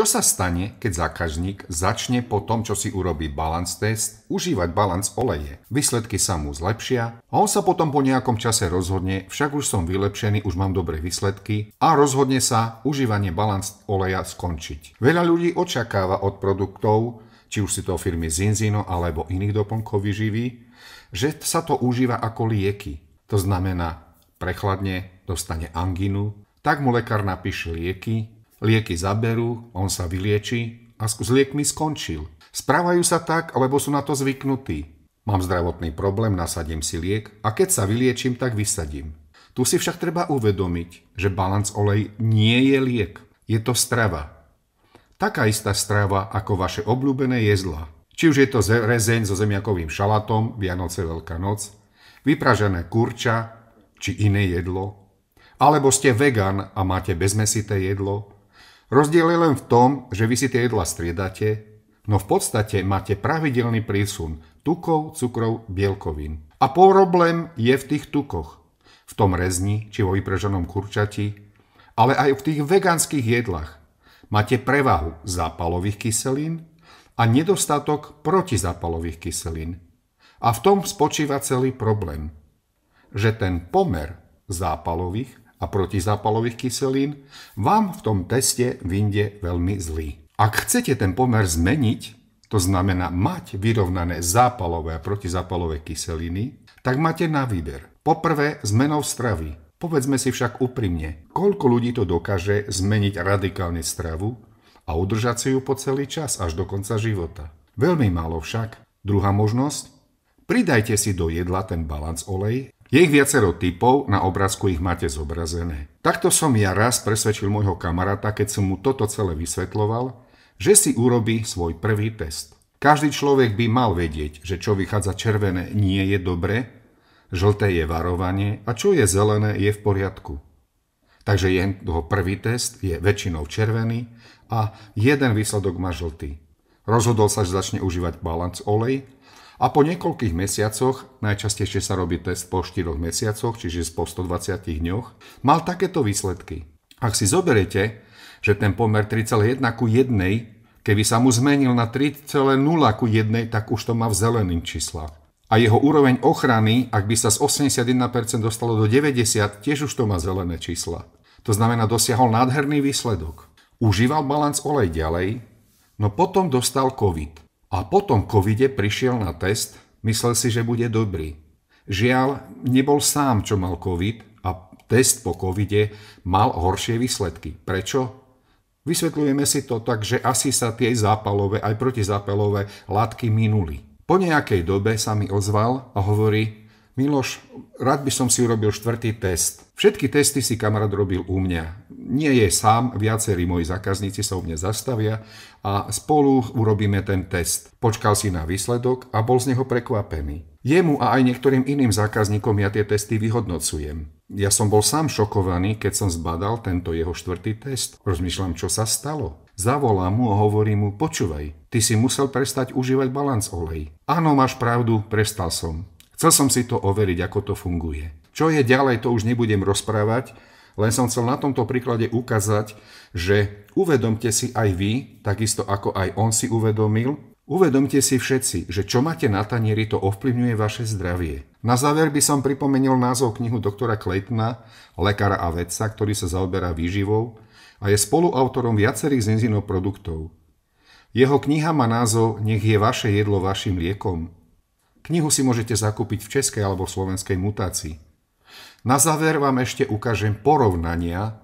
Čo sa stane, keď zákazník začne po tom, čo si urobí balance test, užívať balance oleje? Výsledky sa mu zlepšia a on sa potom po nejakom čase rozhodne, však už som vylepšený, už mám dobré výsledky a rozhodne sa užívanie balance oleja skončiť. Veľa ľudí očakáva od produktov, či už si to firmy Zinzino alebo iných doplnkov vyživí, že sa to užíva ako lieky. To znamená, prechladne dostane anginu, tak mu lekár napíše lieky, Lieky zaberú, on sa vylieči a s liekmi skončil. Správajú sa tak, lebo sú na to zvyknutí. Mám zdravotný problém, nasadím si liek a keď sa vyliečím, tak vysadím. Tu si však treba uvedomiť, že balans olej nie je liek, je to strava. Taká istá strava ako vaše obľúbené jezla. Či už je to rezeň so zemiakovým šalatom, Vianoce, Veľká noc, vypražené kurča či iné jedlo, alebo ste vegan a máte bezmesité jedlo, Rozdiel je len v tom, že vy si tie jedla striedate, no v podstate máte pravidelný prísun tukov, cukrov, bielkovín. A problém je v tých tukoch, v tom rezni či vo vypreženom kurčati, ale aj v tých vegánskych jedlách. Máte prevahu zápalových kyselín a nedostatok protizápalových kyselín. A v tom spočíva celý problém, že ten pomer zápalových a protizápalových kyselín, vám v tom teste vyjde veľmi zlý. Ak chcete ten pomer zmeniť, to znamená mať vyrovnané zápalové a protizápalové kyseliny, tak máte na výber. Poprvé zmenou stravy. Povedzme si však úprimne, koľko ľudí to dokáže zmeniť radikálne stravu a udržať si ju po celý čas až do konca života. Veľmi málo však. Druhá možnosť? Pridajte si do jedla ten balans olej je ich viacero typov, na obrázku ich máte zobrazené. Takto som ja raz presvedčil môjho kamaráta, keď som mu toto celé vysvetloval, že si urobí svoj prvý test. Každý človek by mal vedieť, že čo vychádza červené nie je dobre, žlté je varovanie a čo je zelené je v poriadku. Takže jeho prvý test je väčšinou červený a jeden výsledok má žltý. Rozhodol sa, že začne užívať balanc olej a po niekoľkých mesiacoch, najčastejšie sa robí test po 4 mesiacoch, čiže po 120 dňoch, mal takéto výsledky. Ak si zoberiete, že ten pomer 3,1 ku 1, keby sa mu zmenil na 3,0 ku 1, tak už to má v zeleným číslach. A jeho úroveň ochrany, ak by sa z 81% dostalo do 90, tiež už to má zelené čísla. To znamená, dosiahol nádherný výsledok. Užíval balans olej ďalej, no potom dostal COVID. A potom covide prišiel na test, myslel si, že bude dobrý. Žiaľ, nebol sám, čo mal covid a test po covide mal horšie výsledky. Prečo? Vysvetľujeme si to tak, že asi sa tie zápalové aj protizápalové látky minuli. Po nejakej dobe sa mi ozval a hovorí, Miloš, rád by som si urobil štvrtý test. Všetky testy si kamarát robil u mňa. Nie je sám, viacerí moji zákazníci sa u mňa zastavia a spolu urobíme ten test. Počkal si na výsledok a bol z neho prekvapený. Jemu a aj niektorým iným zákazníkom ja tie testy vyhodnocujem. Ja som bol sám šokovaný, keď som zbadal tento jeho štvrtý test. Rozmýšľam, čo sa stalo. Zavolám mu a hovorím mu, počúvaj, ty si musel prestať užívať balans olej. Áno, máš pravdu, prestal som. Chcel som si to overiť, ako to funguje. Čo je ďalej, to už nebudem rozprávať, len som chcel na tomto príklade ukázať, že uvedomte si aj vy, takisto ako aj on si uvedomil, Uvedomte si všetci, že čo máte na tanieri, to ovplyvňuje vaše zdravie. Na záver by som pripomenul názov knihu doktora Claytona, lekára a vedca, ktorý sa zaoberá výživou a je spoluautorom viacerých zenzínov produktov. Jeho kniha má názov Nech je vaše jedlo vašim liekom Knihu si môžete zakúpiť v českej alebo slovenskej mutácii. Na záver vám ešte ukážem porovnania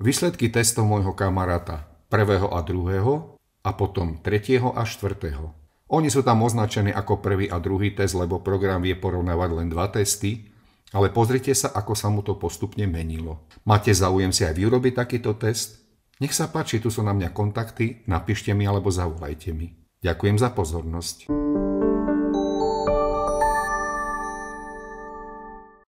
výsledky testov môjho kamaráta, prvého a druhého, a potom tretieho a štvrtého. Oni sú tam označené ako prvý a druhý test, lebo program vie porovnávať len dva testy, ale pozrite sa, ako sa mu to postupne menilo. Máte záujem si aj vyrobiť takýto test? Nech sa páči, tu sú na mňa kontakty, napíšte mi alebo zavolajte mi. Ďakujem za pozornosť.